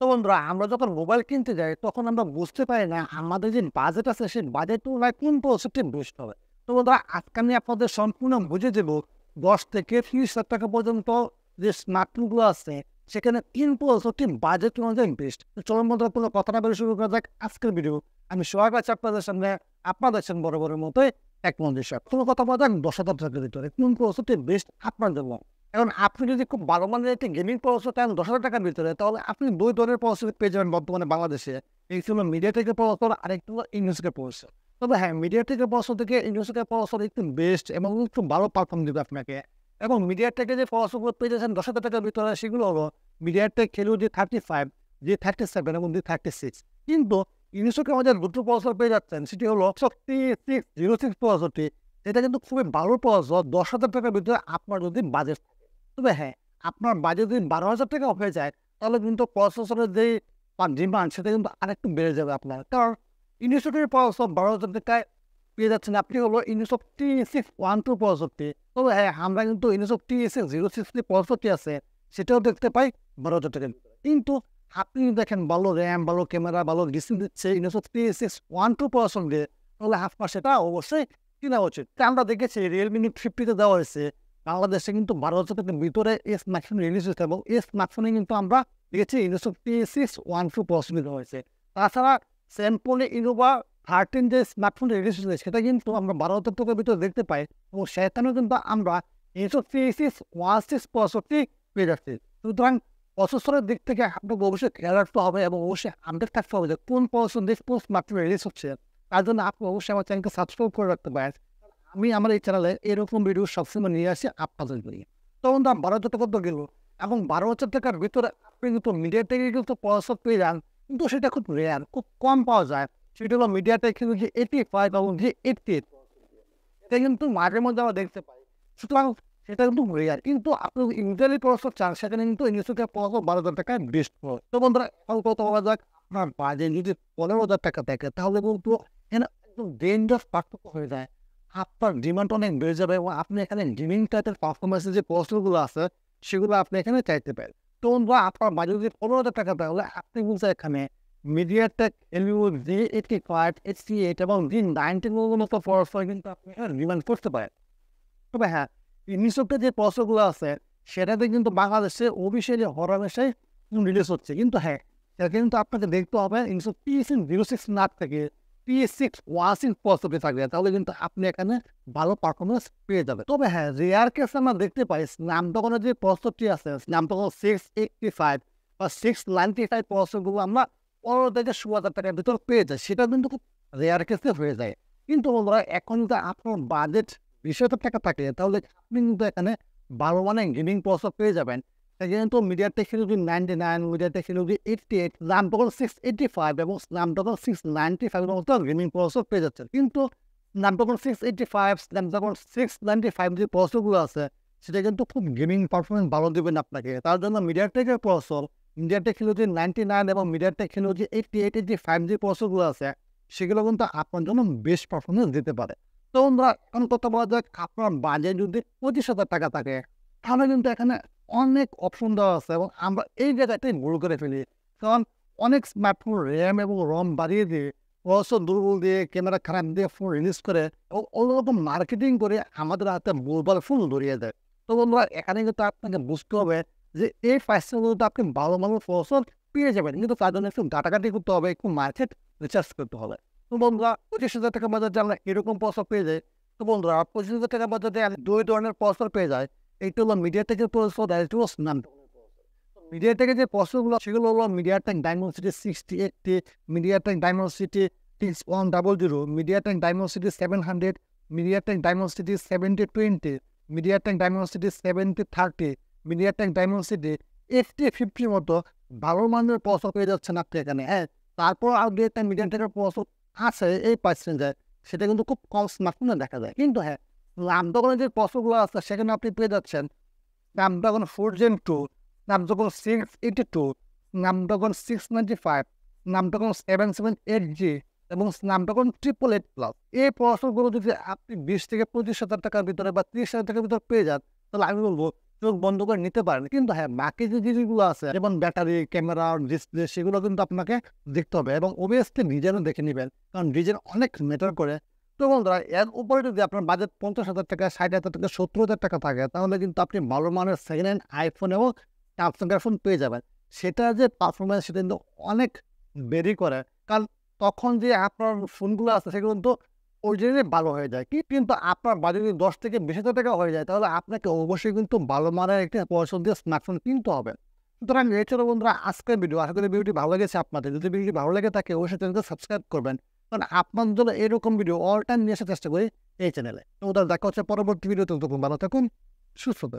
তো বন্ধুরা আমরা যখন মোবাইল কিনতে যাই তখন আমরা বুঝতে পারি না আমাদের যে বাজেট আছে সেই বাজেট তুলনায় কোন প্রসেসটি বুঝতে হবে তো বন্ধুরা আজকে আমি আপনাদের সম্পূর্ণ বুঝে দেব দশ থেকে ত্রিশ হাজার টাকা পর্যন্ত যে স্মার্টফোনগুলো আছে সেখানে তিন প্রসেসটি বাজেট অনুযায়ী বেস্ট চরম বন্ধুরা কোনো কথা না বেরিয়ে শুরু করা যাক আজকের ভিডিও আমি সবাই আছি আপনাদের সামনে আপনাদের সামনে বড় বড়ের মতোই এক মন্দির কোনো কথা বলা যাক দশ হাজার টাকার ভিতরে কোন প্রসেসটি বেস্ট আপনার জন্য এখন আপনি যদি খুব ভালো মানের একটি গেমিং পড়াশোনা চান দশ হাজার টাকার ভিতরে তাহলে আপনি দুই ধরনের পলিসি পেয়ে যাবেন বর্তমানে বাংলাদেশে একটি হলো থেকে পলিসর আর একটি হলো ইউনিভার্সিটির পলিসর তবে হ্যাঁ মিডিয়াটেকের পলিসর থেকে ইউনিভার্সিটির পড়াশোনা একটু বেস্ট এবং একটু ভালো পারফর্ম দেবে আপনাকে এবং থেকে যে পলিসিগুলো পেয়ে যাচ্ছেন দশ হাজার টাকার ভিতরে সেগুলো হলো থেকে খেলেও যে থার্টি ফাইভ যে থার্টি সেভেন এবং যে থার্টি সিক্স কিন্তু ইউনিভার্সিটির আমাদের দুটো পলিসর পেয়ে যাচ্ছেন সেটি হলো সত্যি সিক্স জিরো সিক্স পলিসরটি এটা কিন্তু খুবই ভালো পলিসর দশ হাজার টাকার ভিতরে আপনার যদি বাজেট তবে হ্যাঁ আপনার বাজেট যদি বারো হাজার টাকা হয়ে যায় তাহলে কিন্তু প্রসেসরের যে ডিমান্ড সেটা কিন্তু আরেকটু বেড়ে যাবে আপনার কারণ ইউনিসফটের প্রসেসর বারো হাজার টাকায় পেয়ে যাচ্ছেন আপনি হলো Unisoc T six one two প্রসেসরটি তবে হ্যাঁ আমরা কিন্তু Unisoc T six zero six যে প্রসেসরটি আছে সেটাও দেখতে পাই বারো হাজার টাকা কিন্তু আপনি দেখেন ভালো র্যাম ভালো ক্যামেরা ভালো ডিসিপ্লিন দিচ্ছে Unisoc T six one two processor দিয়ে তাহলে আপনার সেটা অবশ্যই কেনা উচিত আমরা দেখেছি রিয়েলমি নোট ফিফটিতে দেওয়া হয়েছে বাংলাদেশে কিন্তু বারো বছর থেকে ভিতরে এই স্মার্টফোন রিলিজ হয়েছে এবং এই স্মার্টফোনে কিন্তু আমরা দেখেছি Unisoc T six one two প্রসমিত হয়েছে তাছাড়া স্যাম্পলে ইনোভা থার্টিন যে স্মার্টফোন রিলিজ হয়েছে সেটা কিন্তু আমরা বারো বছর থেকে ভিতরে দেখতে পাই এবং সেখানেও কিন্তু আমরা Unisoc T six one six পঁয়ষট্টি পেয়ে যাচ্ছি সুতরাং প্রসেসরের দিক থেকে আপনাকে অবশ্যই খেয়াল রাখতে হবে এবং অবশ্যই আপডেট থাকতে হবে যে কোন প্রসেসর কোন স্মার্টফোন রিলিজ হচ্ছে তার জন্য আপনি অবশ্যই আমার চ্যানেলকে সাবস্ক্রাইব করে রাখতে পারেন আমি আমার এই চ্যানেলে এরকম ভিডিও সবসময় নিয়ে আসি আপনাদের জন্য তখন দাম বারো হাজার টাকা গেল এখন বারো হাজার টাকার ভিতরে আপনি কিন্তু মিডিয়া থেকে কিন্তু পয়সা পেয়ে যান কিন্তু সেটা খুব রেয়ার খুব কম পাওয়া যায় সেটা হলো থেকে কিন্তু যে এইটি ফাইভ এবং যে এইটি এইট এটা কিন্তু মাঝে মধ্যে আমরা দেখতে পাই সুতরাং সেটা কিন্তু রেয়ার কিন্তু আপনি ইন্ডিয়ালি পড়াশোনা চান সেখানে কিন্তু ইংলিশ থেকে পড়াশোনা বারো হাজার টাকায় বেস্ট পড়ে তো বন্ধুরা এখন কত বলা যাক আপনার বাজে যদি পনেরো হাজার টাকা থাকে তাহলে কিন্তু এখানে একদম ডেঞ্জার পার্থক্য হয়ে যায় আপনার ডিমান্ড অনেক বেড়ে যাবে এবং আপনি এখানে গেমিং টাইপের পারফরমেন্সের যে প্রশ্নগুলো আছে সেগুলো আপনি এখানে চাইতে পারেন তখন বা আপনার বাজেট যদি পনেরো হাজার টাকা তাহলে আপনি বলছেন এখানে MediaTek Helio G eighty five H C eight এবং জি নাইনটিন মতো পড়াশোনা কিন্তু আপনি এখানে ডিমান্ড করতে পারেন তবে হ্যাঁ নিঃশব্দের যে প্রশ্নগুলো আছে সেটাতে কিন্তু বাংলাদেশে অফিসিয়ালি হরমেশে রিলিজ হচ্ছে কিন্তু হ্যাঁ সেটা কিন্তু আপনাকে দেখতে হবে ইনশো পিএসএন জিরো সিক্স নাট থেকে সিক্স ওয়াশিং পসিবিলিটি থাকবে তাহলে কিন্তু আপনি এখানে ভালো পারফরমেন্স পেয়ে যাবে তবে হ্যাঁ রেয়ার কেস আমরা দেখতে পাই স্নামতকনের যে প্রস্তাবটি আছে স্নামতকন সিক্স এইটটি ফাইভ বা সিক্স নাইনটি ফাইভ প্রস্তাবগুলো আমরা পনেরো থেকে ষোলো হাজার টাকার ভিতর পেয়ে যাই সেটা কিন্তু খুব রেয়ার কেসে হয়ে যায় কিন্তু বন্ধুরা এখন যদি আপনার বাজেট বিশ হাজার টাকা থাকে তাহলে আপনি কিন্তু এখানে ভালো মানে গেমিং প্রস্তাব পেয়ে যাবেন এখানে media technology ninety nine media technology eighty eight Snapdragon six eighty five এবং স্ন্যাপড্রাগন সিক্স নাইনটি ফাইভের মতো গেমিং প্রসেসর পেয়ে যাচ্ছে কিন্তু Snapdragon six eighty five Snapdragon six ninety five যে প্রসেসগুলো আছে সেটা কিন্তু খুব গেমিং পারফরমেন্স ভালো দেবেন আপনাকে তার জন্য মিডিয়া টেকের processor media technology ninety nine এবং media technology eighty eight eighty five G প্রসেসগুলো আছে সেগুলো কিন্তু আপনার জন্য বেস্ট পারফরমেন্স দিতে পারে তো আমরা এখন কথা বলা যাক আপনার বাজেট যদি পঁচিশ হাজার টাকা থাকে তাহলে কিন্তু এখানে অনেক অপশন দেওয়া আছে এবং আমরা এই জায়গাতেই ভুল করে ফেলি কারণ অনেক স্মার্টফোন র্যাম এবং রম বাড়িয়ে দিয়ে প্রসেসর দুর্বল দিয়ে ক্যামেরা খারাপ দিয়ে ফোন রিলিজ করে এবং অন্যরকম মার্কেটিং করে আমাদের হাতে মোবাইল ফোন ধরিয়ে দেয় তো বন্ধুরা এখানে কিন্তু আপনাকে বুঝতে হবে যে এই ফাইসটা তো আপনি ভালো ভালো প্রসেসর পেয়ে যাবেন কিন্তু তার জন্য একটু কাটি করতে হবে একটু মার্কেট রিচার্জ করতে হবে তো বন্ধুরা পঁচিশ হাজার টাকা বাজারে আমরা এরকম প্রসেসর পেয়ে যাই তো বন্ধুরা পঁচিশ হাজার টাকা বাজারে দুই ধরনের প্রসেসর পেয়ে যায় একটু হলো মিডিয়া থেকে প্রশ্ন আর এটা হলো স্ন্যাপ মিডিয়া থেকে যে প্রশ্নগুলো সেগুলো হলো MediaTek Dimensity sixty eighty MediaTek Dimensity six one double zero MediaTek Dimensity seven hundred MediaTek Dimensity seventy twenty MediaTek Dimensity seventy thirty MediaTek Dimensity eighty ফিফটির মতো ভালো মানের প্রশ্ন পেয়ে যাচ্ছেন আপনি এখানে হ্যাঁ তারপর আর দু একটা মিডিয়া ট্যাঙ্কের প্রশ্ন আছে এই পার্সেন্টেজ সেটা কিন্তু খুব কম স্মার্টফোনে দেখা যায় কিন্তু হ্যাঁ রামদোকানের যে পসগুলো আছে সেখানে আপনি পেয়ে যাচ্ছেন রামদোকান ফোর জেন টু রামদোকান সিক্স এইটি টু রামদোকান সিক্স নাইনটি ফাইভ রামদোকান সেভেন সেভেন এইট জি এবং স্ন্যাপড্রাগন ট্রিপল এইট প্লাস এই পড়াশোনাগুলো যদি আপনি বিশ থেকে পঁচিশ হাজার টাকার ভিতরে বা তিরিশ হাজার টাকার ভিতরে পেয়ে যান তাহলে আমি বলবো চোখ বন্ধ করে নিতে পারেন কিন্তু হ্যাঁ বাকি যে জিনিসগুলো আছে যেমন ব্যাটারি ক্যামেরা ডিসপ্লে সেগুলো কিন্তু আপনাকে দেখতে হবে এবং ওবিএসকে ডিজাইনও দেখে নেবেন কারণ ডিজাইন অনেক ম্যাটার করে তো বন্ধুরা এর উপরে যদি আপনার বাজেট পঞ্চাশ হাজার টাকা ষাট হাজার টাকা সত্তর হাজার টাকা থাকে তাহলে কিন্তু আপনি ভালো মানের সেকেন্ড হ্যান্ড আইফোন এবং স্যামসাংয়ের ফোন পেয়ে যাবেন সেটা যে পারফরমেন্স সেটা কিন্তু অনেক বেরি করে কারণ তখন যে আপনার ফোনগুলো আছে সেগুলো কিন্তু অরিজিনালি ভালো হয়ে যায় কি কিন্তু আপনার বাজেট যদি দশ থেকে বিশ হাজার টাকা হয়ে যায় তাহলে আপনাকে অবশ্যই কিন্তু ভালো মানের একটি পয়সা দিয়ে স্মার্টফোন কিনতে হবে সুতরাং এছাড়াও বন্ধুরা আজকের ভিডিও আশা করি ভিডিওটি ভালো লেগেছে আপনাদের যদি ভিডিওটি ভালো লেগে থাকে অবশ্যই চ্যানেলকে সাবস্ক্রাইব করবেন কারণ আপনার জন্য এরকম ভিডিও অল টাইম নিয়ে আসার চেষ্টা করি এই চ্যানেলে তো ওদের দেখা হচ্ছে পরবর্তী ভিডিওতে তখন ভালো থাকুন সুস্থ